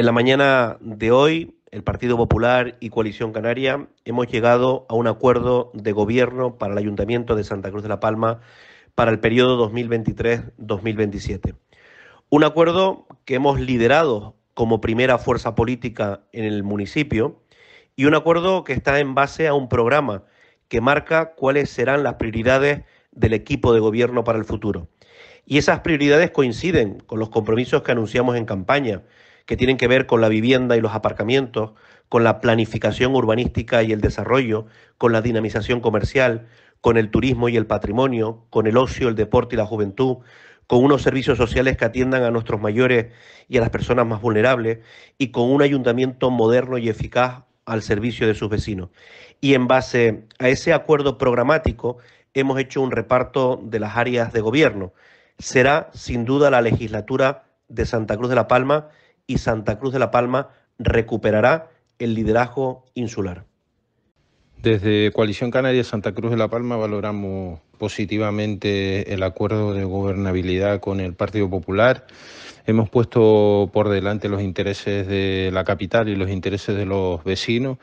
En la mañana de hoy, el Partido Popular y Coalición Canaria hemos llegado a un acuerdo de gobierno para el Ayuntamiento de Santa Cruz de la Palma para el periodo 2023-2027. Un acuerdo que hemos liderado como primera fuerza política en el municipio y un acuerdo que está en base a un programa que marca cuáles serán las prioridades del equipo de gobierno para el futuro. Y esas prioridades coinciden con los compromisos que anunciamos en campaña, que tienen que ver con la vivienda y los aparcamientos, con la planificación urbanística y el desarrollo, con la dinamización comercial, con el turismo y el patrimonio, con el ocio, el deporte y la juventud, con unos servicios sociales que atiendan a nuestros mayores y a las personas más vulnerables, y con un ayuntamiento moderno y eficaz al servicio de sus vecinos. Y en base a ese acuerdo programático hemos hecho un reparto de las áreas de gobierno. Será sin duda la legislatura de Santa Cruz de la Palma y Santa Cruz de la Palma recuperará el liderazgo insular. Desde Coalición Canaria Santa Cruz de la Palma valoramos positivamente el acuerdo de gobernabilidad con el Partido Popular. Hemos puesto por delante los intereses de la capital y los intereses de los vecinos,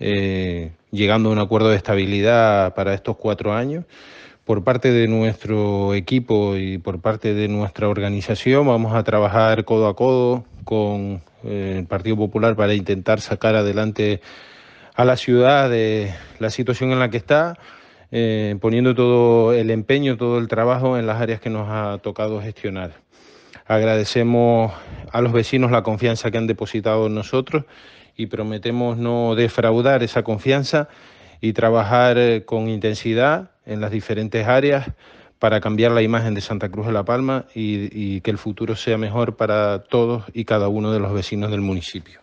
eh, llegando a un acuerdo de estabilidad para estos cuatro años. Por parte de nuestro equipo y por parte de nuestra organización vamos a trabajar codo a codo con eh, el Partido Popular para intentar sacar adelante a la ciudad de la situación en la que está, eh, poniendo todo el empeño, todo el trabajo en las áreas que nos ha tocado gestionar. Agradecemos a los vecinos la confianza que han depositado en nosotros y prometemos no defraudar esa confianza y trabajar eh, con intensidad en las diferentes áreas para cambiar la imagen de Santa Cruz de La Palma y, que el futuro sea mejor para todos y cada uno de los vecinos del municipio.